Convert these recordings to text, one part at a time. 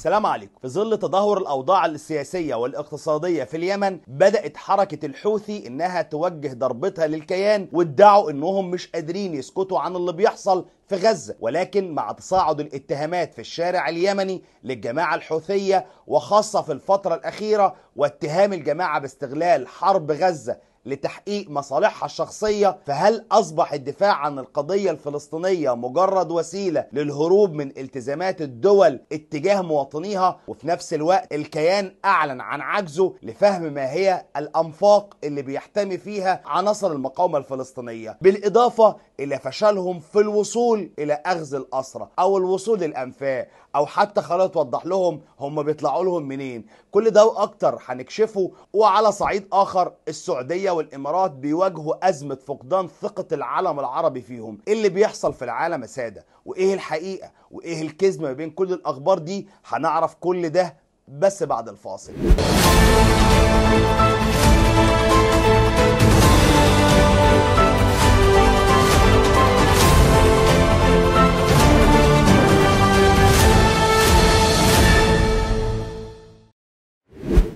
السلام عليكم في ظل تدهور الأوضاع السياسية والاقتصادية في اليمن بدأت حركة الحوثي إنها توجه ضربتها للكيان وادعوا إنهم مش قادرين يسكتوا عن اللي بيحصل في غزة ولكن مع تصاعد الاتهامات في الشارع اليمني للجماعة الحوثية وخاصة في الفترة الأخيرة واتهام الجماعة باستغلال حرب غزة لتحقيق مصالحها الشخصية فهل أصبح الدفاع عن القضية الفلسطينية مجرد وسيلة للهروب من التزامات الدول اتجاه مواطنيها وفي نفس الوقت الكيان أعلن عن عجزه لفهم ما هي الأنفاق اللي بيحتمي فيها عناصر المقاومة الفلسطينية بالإضافة إلى فشلهم في الوصول إلى أخذ الأسرة أو الوصول للأنفاق او حتى خلاص توضح لهم هم بيطلعوا لهم منين كل ده واكتر هنكشفه وعلى صعيد اخر السعوديه والامارات بيواجهوا ازمه فقدان ثقه العالم العربي فيهم ايه اللي بيحصل في العالم يا ساده وايه الحقيقه وايه الكذب ما بين كل الاخبار دي هنعرف كل ده بس بعد الفاصل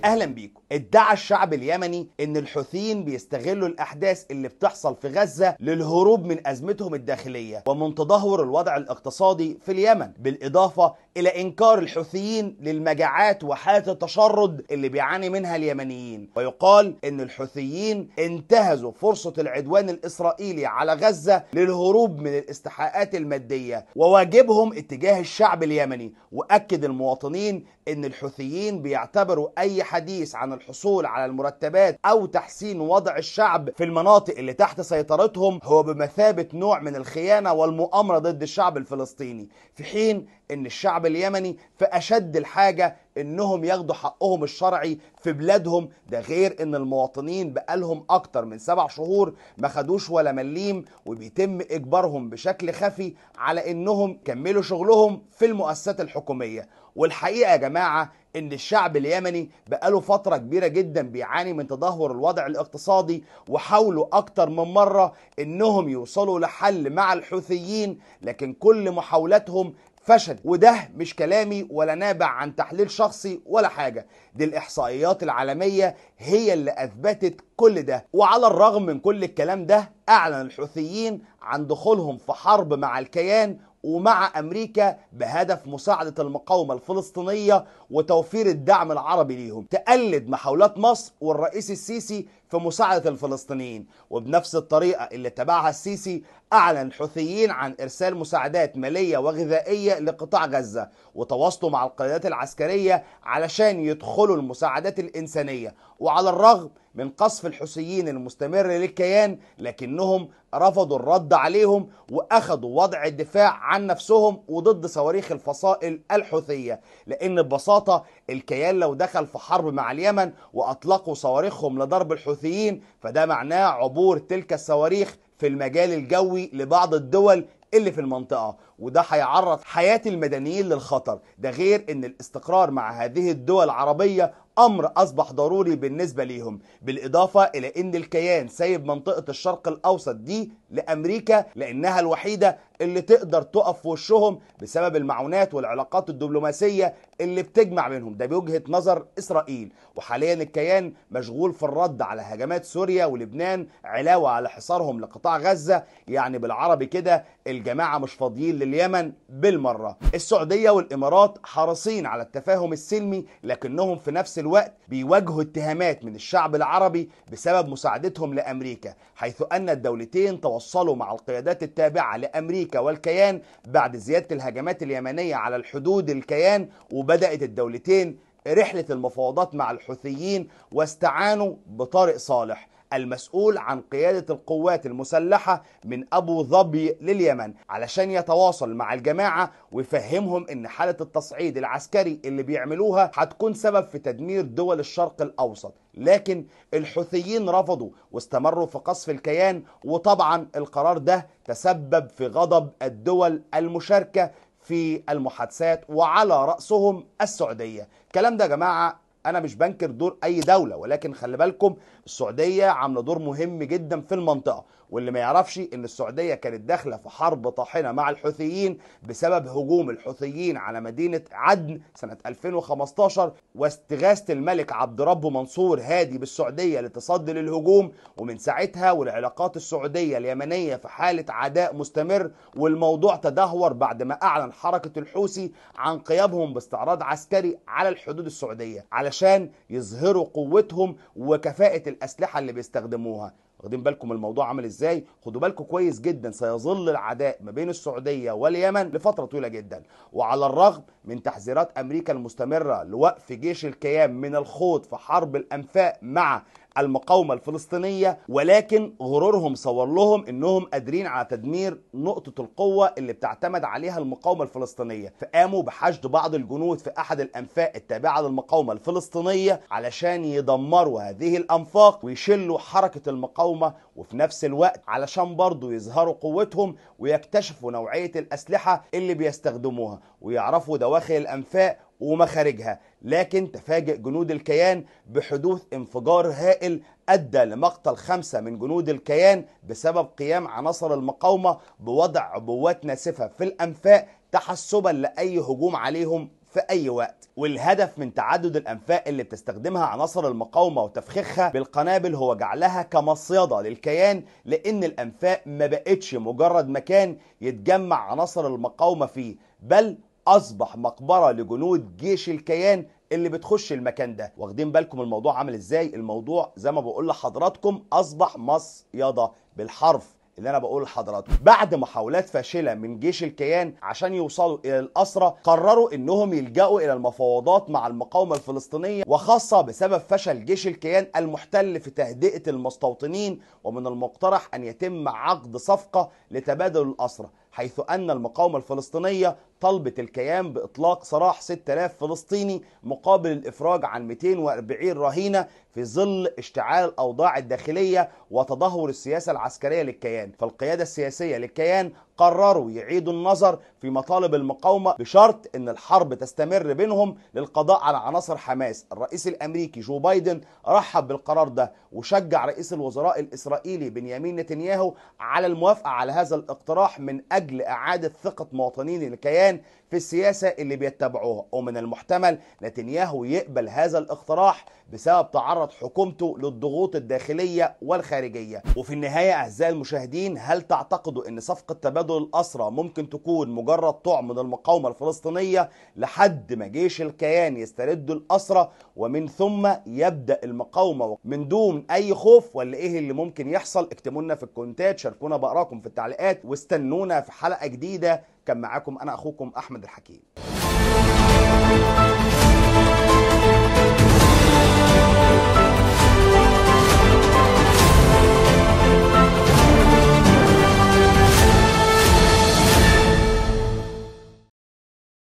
اهلا بيكم ادعى الشعب اليمني ان الحوثيين بيستغلوا الاحداث اللي بتحصل في غزه للهروب من ازمتهم الداخليه ومن تدهور الوضع الاقتصادي في اليمن بالاضافه إلى إنكار الحوثيين للمجاعات وحالة التشرد اللي بيعاني منها اليمنيين ويقال إن الحوثيين انتهزوا فرصة العدوان الإسرائيلي على غزة للهروب من الاستحقاقات المادية وواجبهم اتجاه الشعب اليمني وأكد المواطنين إن الحوثيين بيعتبروا أي حديث عن الحصول على المرتبات أو تحسين وضع الشعب في المناطق اللي تحت سيطرتهم هو بمثابة نوع من الخيانة والمؤامرة ضد الشعب الفلسطيني في حين ان الشعب اليمني في اشد الحاجه انهم ياخدوا حقهم الشرعي في بلادهم ده غير ان المواطنين بقالهم اكتر من سبع شهور ما خدوش ولا مليم وبيتم اجبارهم بشكل خفي على انهم كملوا شغلهم في المؤسسات الحكوميه والحقيقه يا جماعه ان الشعب اليمني بقاله فتره كبيره جدا بيعاني من تدهور الوضع الاقتصادي وحاولوا اكتر من مره انهم يوصلوا لحل مع الحوثيين لكن كل محاولاتهم فشل وده مش كلامي ولا نابع عن تحليل شخصي ولا حاجه دي الاحصائيات العالميه هي اللي اثبتت كل ده وعلى الرغم من كل الكلام ده اعلن الحوثيين عن دخولهم في حرب مع الكيان ومع أمريكا بهدف مساعدة المقاومة الفلسطينية وتوفير الدعم العربي ليهم تقلد محاولات مصر والرئيس السيسي في مساعدة الفلسطينيين وبنفس الطريقة اللي اتبعها السيسي أعلن الحوثيين عن إرسال مساعدات مالية وغذائية لقطاع غزة وتواصلوا مع القيادات العسكرية علشان يدخلوا المساعدات الإنسانية وعلى الرغم من قصف الحوثيين المستمر للكيان لكنهم رفضوا الرد عليهم واخذوا وضع الدفاع عن نفسهم وضد صواريخ الفصائل الحوثيه لان ببساطه الكيان لو دخل في حرب مع اليمن واطلقوا صواريخهم لضرب الحوثيين فده معناه عبور تلك الصواريخ في المجال الجوي لبعض الدول اللي في المنطقه وده هيعرض حياة المدنيين للخطر ده غير ان الاستقرار مع هذه الدول العربية امر اصبح ضروري بالنسبة ليهم بالاضافة الى ان الكيان سايب منطقة الشرق الاوسط دي لامريكا لانها الوحيدة اللي تقدر تقف في وشهم بسبب المعونات والعلاقات الدبلوماسية اللي بتجمع بينهم ده بوجهة نظر اسرائيل وحاليا الكيان مشغول في الرد على هجمات سوريا ولبنان علاوة على حصارهم لقطاع غزة يعني بالعربي كده الجماعة مش فاضيين لليمن بالمرة السعودية والإمارات حريصين على التفاهم السلمي لكنهم في نفس الوقت بيواجهوا اتهامات من الشعب العربي بسبب مساعدتهم لأمريكا حيث أن الدولتين توصلوا مع القيادات التابعة لأمريكا والكيان بعد زيادة الهجمات اليمنية على الحدود الكيان وبدأت الدولتين رحلة المفاوضات مع الحوثيين واستعانوا بطارق صالح المسؤول عن قيادة القوات المسلحة من أبو ظبي لليمن علشان يتواصل مع الجماعة ويفهمهم إن حالة التصعيد العسكري اللي بيعملوها هتكون سبب في تدمير دول الشرق الأوسط لكن الحوثيين رفضوا واستمروا في قصف الكيان وطبعا القرار ده تسبب في غضب الدول المشاركة في المحادثات وعلى رأسهم السعودية الكلام ده يا جماعة انا مش بنكر دور اي دوله ولكن خلي بالكم السعوديه عامله دور مهم جدا في المنطقه واللي ما يعرفش ان السعوديه كانت داخله في حرب طاحنه مع الحوثيين بسبب هجوم الحوثيين على مدينه عدن سنه 2015 واستغاثه الملك عبد ربه منصور هادي بالسعوديه لتصدي للهجوم ومن ساعتها والعلاقات السعوديه اليمنيه في حاله عداء مستمر والموضوع تدهور بعد ما اعلن حركه الحوثي عن قيامهم باستعراض عسكري على الحدود السعوديه علشان يظهروا قوتهم وكفاءه الاسلحه اللي بيستخدموها واخدين بالكم الموضوع عامل ازاي خدوا بالكم كويس جدا سيظل العداء ما بين السعوديه واليمن لفتره طويله جدا وعلى الرغم من تحذيرات امريكا المستمره لوقف جيش الكيان من الخوض في حرب الانفاق مع المقاومة الفلسطينية ولكن غرورهم صور لهم انهم قادرين على تدمير نقطة القوة اللي بتعتمد عليها المقاومة الفلسطينية فقاموا بحشد بعض الجنود في احد الانفاق التابعة للمقاومة الفلسطينية علشان يدمروا هذه الانفاق ويشلوا حركة المقاومة وفي نفس الوقت علشان برضو يظهروا قوتهم ويكتشفوا نوعية الاسلحة اللي بيستخدموها ويعرفوا دواخل الانفاق ومخارجها لكن تفاجئ جنود الكيان بحدوث انفجار هائل أدى لمقتل خمسة من جنود الكيان بسبب قيام عناصر المقاومة بوضع عبوات ناسفة في الأنفاق تحسبا لأي هجوم عليهم في أي وقت والهدف من تعدد الأنفاق اللي بتستخدمها عناصر المقاومة وتفخيخها بالقنابل هو جعلها كمصيدة للكيان لأن الأنفاق ما بقتش مجرد مكان يتجمع عناصر المقاومة فيه بل اصبح مقبره لجنود جيش الكيان اللي بتخش المكان ده واخدين بالكم الموضوع عامل ازاي الموضوع زي ما بقول لحضراتكم اصبح مصيده بالحرف اللي انا بقول لحضراتكم بعد محاولات فاشله من جيش الكيان عشان يوصلوا الى الاسرى قرروا انهم يلجأوا الى المفاوضات مع المقاومه الفلسطينيه وخاصه بسبب فشل جيش الكيان المحتل في تهدئه المستوطنين ومن المقترح ان يتم عقد صفقه لتبادل الاسرى حيث أن المقاومة الفلسطينية طلبت الكيان بإطلاق سراح 6000 فلسطيني مقابل الإفراج عن 240 رهينة في ظل اشتعال الأوضاع الداخلية وتدهور السياسة العسكرية للكيان فالقيادة السياسية للكيان قرروا يعيدوا النظر في مطالب المقاومة بشرط ان الحرب تستمر بينهم للقضاء على عناصر حماس الرئيس الامريكي جو بايدن رحب بالقرار ده وشجع رئيس الوزراء الاسرائيلي بنيامين نتنياهو على الموافقة على هذا الاقتراح من اجل اعادة ثقة مواطنين الكيان في السياسة اللي بيتبعوها ومن المحتمل نتنياهو يقبل هذا الاقتراح بسبب تعرض حكومته للضغوط الداخلية والخارجية وفي النهاية أعزائي المشاهدين هل تعتقدوا أن صفقة تبادل تبادل الأسرى ممكن تكون مجرد طعم من المقاومة الفلسطينية لحد ما جيش الكيان يسترد الأسرى ومن ثم يبدأ المقاومة من دون أي خوف ولا إيه اللي ممكن يحصل اكتمونا في الكونتات شاركونا بأراكم في التعليقات واستنونا في حلقة جديدة كان معاكم أنا أخوكم أحمد الحكيم